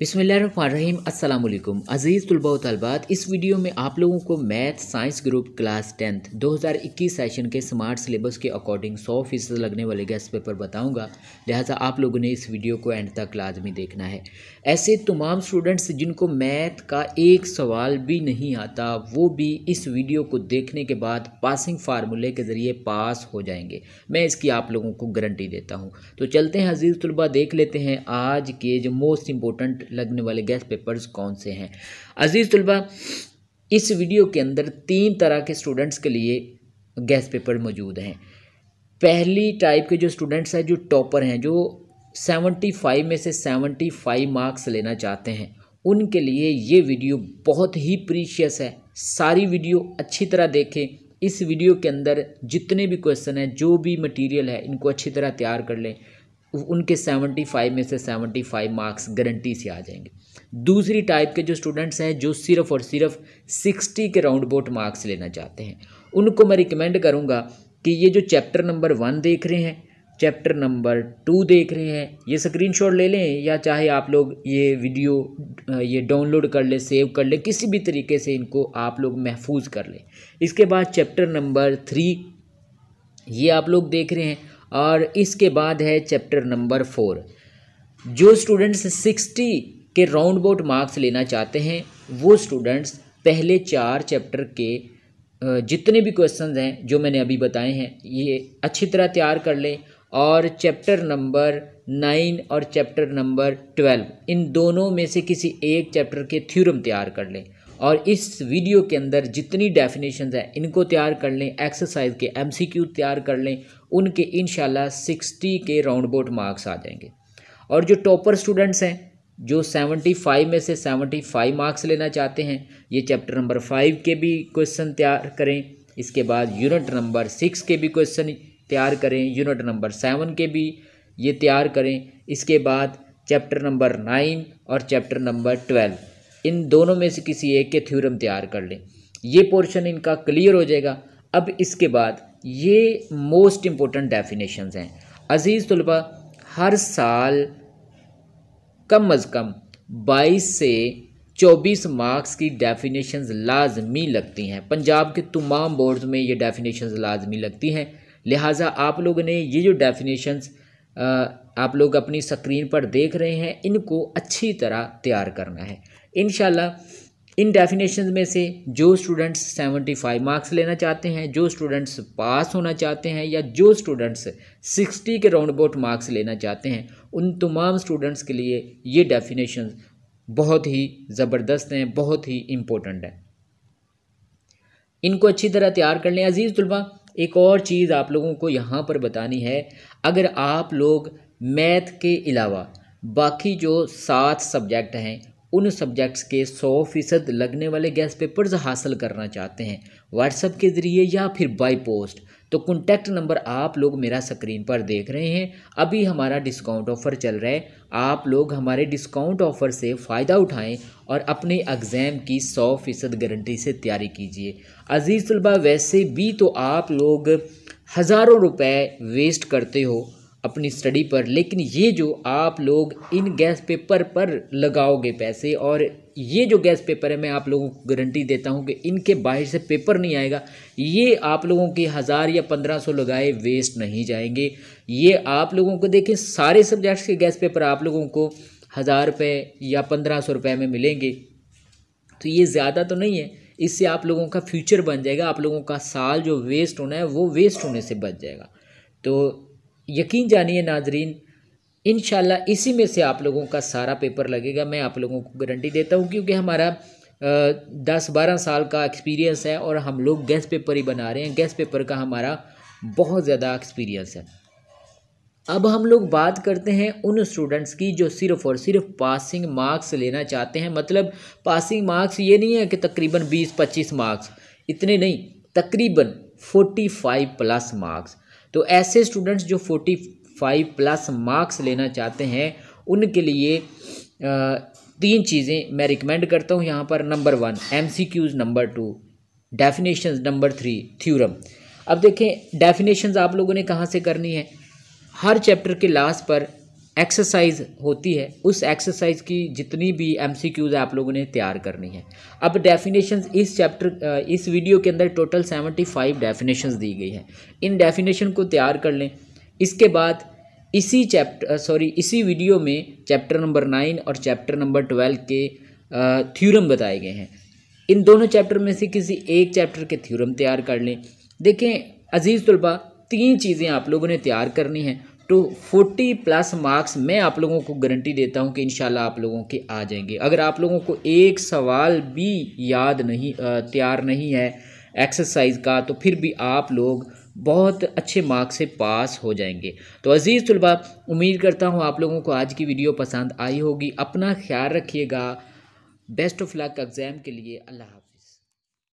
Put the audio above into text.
बिसमीम अल्लाम अज़ीज़ तलबा तलबात इस वीडियो में आप लोगों को math science group class tenth 2021 session के स्मार्ट सिलेबस के अकॉर्डिंग 100 फीसद लगने वाले गेस्ट पेपर बताऊंगा लिहाजा आप लोगों ने इस वीडियो को एंड तक लाजमी देखना है ऐसे तमाम स्टूडेंट्स जिनको मैथ का एक सवाल भी नहीं आता वो भी इस वीडियो को देखने के बाद पासिंग फार्मूले के ज़रिए पास हो जाएंगे मैं इसकी आप लोगों को गारंटी देता हूँ तो चलते हैं अजीज़ तलबा देख लेते हैं आज के जो मोस्ट इम्पोर्टेंट लगने वाले गैस पेपर्स कौन से हैं अजीज़ तलबा इस वीडियो के अंदर तीन तरह के स्टूडेंट्स के लिए गैस पेपर मौजूद हैं पहली टाइप के जो स्टूडेंट्स हैं जो टॉपर हैं जो सेवेंटी फाइव में से सेवेंटी फाइव मार्क्स लेना चाहते हैं उनके लिए ये वीडियो बहुत ही प्रीशियस है सारी वीडियो अच्छी तरह देखें इस वीडियो के अंदर जितने भी क्वेश्चन हैं जो भी मटेरियल है इनको अच्छी तरह तैयार कर लें उनके सेवेंटी फ़ाइव में से फाइव मार्क्स गारंटी से आ जाएंगे दूसरी टाइप के जो स्टूडेंट्स हैं जो सिर्फ और सिर्फ सिक्सटी के राउंड बोट मार्क्स लेना चाहते हैं उनको मैं रिकमेंड करूँगा कि ये जो चैप्टर नंबर वन देख रहे हैं चैप्टर नंबर टू देख रहे हैं ये स्क्रीनशॉट ले लें या चाहे आप लोग ये वीडियो ये डाउनलोड कर लें सेव कर लें किसी भी तरीके से इनको आप लोग महफूज कर लें इसके बाद चैप्टर नंबर थ्री ये आप लोग देख रहे हैं और इसके बाद है चैप्टर नंबर फोर जो स्टूडेंट्स सिक्सटी के राउंड बोट मार्क्स लेना चाहते हैं वो स्टूडेंट्स पहले चार चैप्टर के जितने भी क्वेश्चंस हैं जो मैंने अभी बताए हैं ये अच्छी तरह तैयार कर लें और चैप्टर नंबर नाइन और चैप्टर नंबर ट्वेल्व इन दोनों में से किसी एक चैप्टर के थ्योरम तैयार कर लें और इस वीडियो के अंदर जितनी डेफिनेशन हैं इनको तैयार कर लें एक्सरसाइज के एमसीक्यू तैयार कर लें उनके इन शाला के राउंड बोर्ड मार्क्स आ जाएंगे और जो टॉपर स्टूडेंट्स हैं जो सेवेंटी फाइव में से 75 फाइव मार्क्स लेना चाहते हैं ये चैप्टर नंबर फाइव के भी क्वेश्चन तैयार करें इसके बाद यूनिट नंबर सिक्स के भी क्वेश्चन तैयार करें यूनिट नंबर सेवन के भी ये तैयार करें इसके बाद चैप्टर नंबर नाइन और चैप्टर नंबर ट्वेल्व इन दोनों में से किसी एक के थ्योरम तैयार कर लें ये पोर्शन इनका क्लियर हो जाएगा अब इसके बाद ये मोस्ट इम्पोर्टेंट डेफिनेशंस हैं अज़ीज़ तलबा हर साल कम अज़ कम 22 से 24 मार्क्स की डेफिनेशन लाजमी लगती हैं पंजाब के तमाम बोर्ड्स में ये डेफिनेशन लाजमी लगती हैं लिहाजा आप लोगों ने ये जो डेफिनेशंस आप लोग अपनी स्क्रीन पर देख रहे हैं इनको अच्छी तरह तैयार करना है इन इन डेफिनेशन में से जो स्टूडेंट्स सेवेंटी फाइव मार्क्स लेना चाहते हैं जो स्टूडेंट्स पास होना चाहते हैं या जो स्टूडेंट्स सिक्सटी के राउंड अबाउट मार्क्स लेना चाहते हैं उन तमाम स्टूडेंट्स के लिए ये डेफिनेशन बहुत ही ज़बरदस्त हैं बहुत ही इम्पोर्टेंट हैं इनको अच्छी तरह तैयार कर लें अजीज़ तलबा एक और चीज़ आप लोगों को यहाँ पर बतानी है अगर आप लोग मैथ के अलावा बाकी जो सात सब्जेक्ट हैं उन सब्जेक्ट्स के सौ फ़ीसद लगने वाले गैस पेपर्स हासिल करना चाहते हैं व्हाट्सएप के ज़रिए या फिर बाई पोस्ट तो कॉन्टैक्ट नंबर आप लोग मेरा स्क्रीन पर देख रहे हैं अभी हमारा डिस्काउंट ऑफ़र चल रहा है आप लोग हमारे डिस्काउंट ऑफ़र से फ़ायदा उठाएं और अपने एग्ज़ाम की सौ फ़ीसद गारंटी से तैयारी कीजिए अज़ीज़ तलबा वैसे भी तो आप लोग हज़ारों रुपये वेस्ट करते हो अपनी स्टडी पर लेकिन ये जो आप लोग इन गैस पेपर पर लगाओगे पैसे और ये जो गैस पेपर है मैं आप लोगों को गारंटी देता हूँ कि इनके बाहर से पेपर नहीं आएगा ये आप लोगों के हज़ार या पंद्रह सौ लगाए वेस्ट नहीं जाएंगे ये आप लोगों को देखें सारे सब्जेक्ट्स के गैस पेपर आप लोगों को हज़ार रुपये या पंद्रह सौ रुपये में मिलेंगे तो ये ज़्यादा तो नहीं है इससे आप लोगों का फ्यूचर बन जाएगा आप लोगों का साल जो वेस्ट होना है वो वेस्ट होने से बच जाएगा तो यकीन जानिए नाजरीन इन इसी में से आप लोगों का सारा पेपर लगेगा मैं आप लोगों को गारंटी देता हूँ क्योंकि हमारा दस बारह साल का एक्सपीरियंस है और हम लोग गैस पेपर ही बना रहे हैं गैस पेपर का हमारा बहुत ज़्यादा एक्सपीरियंस है अब हम लोग बात करते हैं उन स्टूडेंट्स की जो सिर्फ और सिर्फ पासिंग मार्क्स लेना चाहते हैं मतलब पासिंग मार्क्स ये नहीं है कि तकरीबन बीस पच्चीस मार्क्स इतने नहीं तकरीबन फोर्टी फाइव प्लस मार्क्स तो ऐसे स्टूडेंट्स जो फोर्टी फाइव प्लस मार्क्स लेना चाहते हैं उनके लिए तीन चीज़ें मैं रिकमेंड करता हूँ यहाँ पर number one M C Qs number two definition number three theorem अब देखें डेफिनेशन आप लोगों ने कहाँ से करनी है हर चैप्टर के लास्ट पर एक्सरसाइज होती है उस एक्सरसाइज की जितनी भी एम आप लोगों ने तैयार करनी है अब डेफिनेशन इस चैप्टर इस वीडियो के अंदर टोटल सेवेंटी फाइव डेफिनेशन दी गई हैं इन डेफिनेशन को तैयार कर लें इसके बाद इसी चैप्टर सॉरी इसी वीडियो में चैप्टर नंबर नाइन और चैप्टर नंबर ट्वेल्व के थ्यूरम बताए गए हैं इन दोनों चैप्टर में से किसी एक चैप्टर के थ्यूरम तैयार कर लें देखें अजीज़ तलबा तीन चीज़ें आप लोगों ने तैयार करनी है टू फोर्टी प्लस मार्क्स मैं आप लोगों को गारंटी देता हूं कि इन आप लोगों के आ जाएंगे अगर आप लोगों को एक सवाल भी याद नहीं तैयार नहीं है एक्सरसाइज का तो फिर भी आप लोग बहुत अच्छे मार्क्स से पास हो जाएंगे तो अज़ीज़ तलबा उम्मीद करता हूँ आप लोगों को आज की वीडियो पसंद आई होगी अपना ख्याल रखिएगा बेस्ट ऑफ लक एग्ज़ाम के लिए अल्लाह